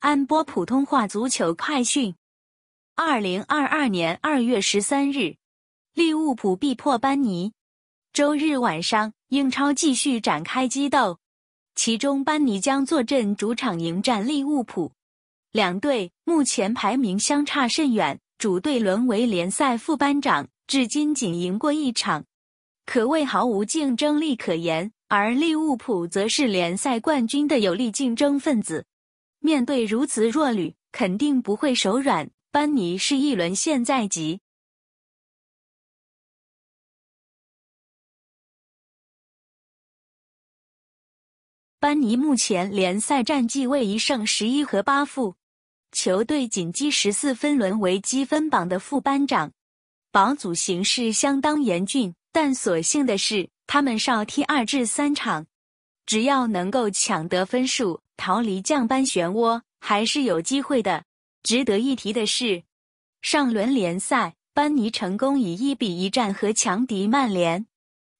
安波普通话足球快讯：二零二二年二月十三日，利物浦必破班尼。周日晚上，英超继续展开激斗，其中班尼将坐镇主场迎战利物浦。两队目前排名相差甚远，主队沦为联赛副班长，至今仅赢过一场，可谓毫无竞争力可言；而利物浦则是联赛冠军的有力竞争分子。面对如此弱旅，肯定不会手软。班尼是一轮现在级。班尼目前联赛战绩为一胜十一和八负，球队仅积十四分，沦为积分榜的副班长，保组形势相当严峻。但所幸的是，他们少踢二至三场，只要能够抢得分数。逃离降班漩涡还是有机会的。值得一提的是，上轮联赛，班尼成功以一比一战和强敌曼联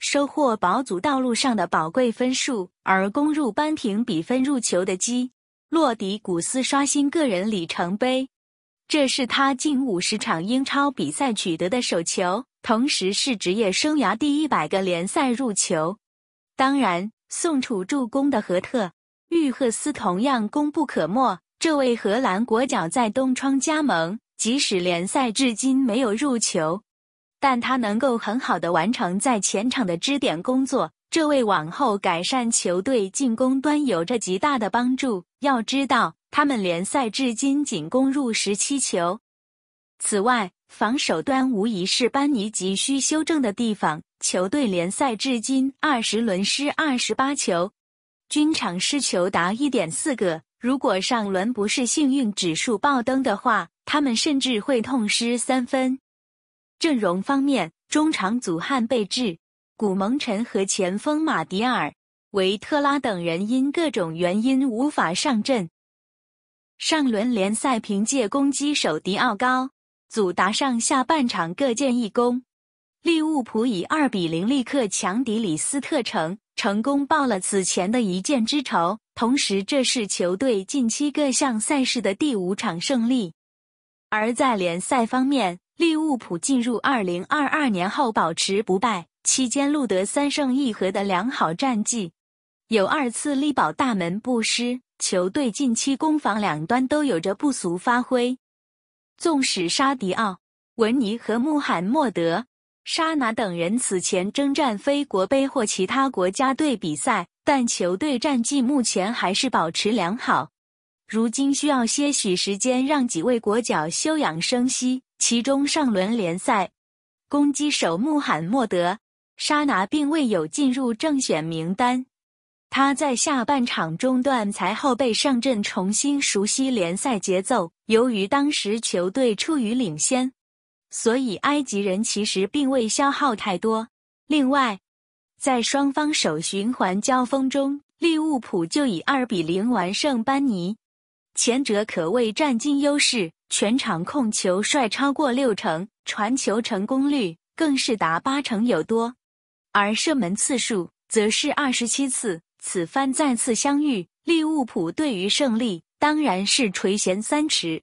收获保组道路上的宝贵分数，而攻入扳平比分入球的基洛迪古斯刷新个人里程碑，这是他近五十场英超比赛取得的首球，同时是职业生涯第一百个联赛入球。当然，宋楚助攻的赫特。玉赫斯同样功不可没。这位荷兰国脚在东窗加盟，即使联赛至今没有入球，但他能够很好的完成在前场的支点工作。这位往后改善球队进攻端有着极大的帮助。要知道，他们联赛至今仅攻入十七球。此外，防守端无疑是班尼急需修正的地方。球队联赛至今二十轮失二十八球。均场失球达一点四个，如果上轮不是幸运指数爆灯的话，他们甚至会痛失三分。阵容方面，中场祖汉贝治、古蒙臣和前锋马迪尔、维特拉等人因各种原因无法上阵。上轮联赛凭借攻击手迪奥高、祖达上下半场各建一功。利物浦以二比零力克强敌里斯特城，成功报了此前的一箭之仇。同时，这是球队近期各项赛事的第五场胜利。而在联赛方面，利物浦进入二零二二年后保持不败，期间录得三胜一和的良好战绩，有二次力保大门不失。球队近期攻防两端都有着不俗发挥。纵使沙迪奥、文尼和穆罕默德。沙拿等人此前征战非国杯或其他国家队比赛，但球队战绩目前还是保持良好。如今需要些许时间让几位国脚休养生息。其中上轮联赛，攻击手穆罕默德·沙拿并未有进入正选名单，他在下半场中断才后被上阵，重新熟悉联赛节奏。由于当时球队处于领先。所以，埃及人其实并未消耗太多。另外，在双方首循环交锋中，利物浦就以二比零完胜班尼，前者可谓占尽优势，全场控球率超过六成，传球成功率更是达八成有多，而射门次数则是二十七次。此番再次相遇，利物浦对于胜利当然是垂涎三尺。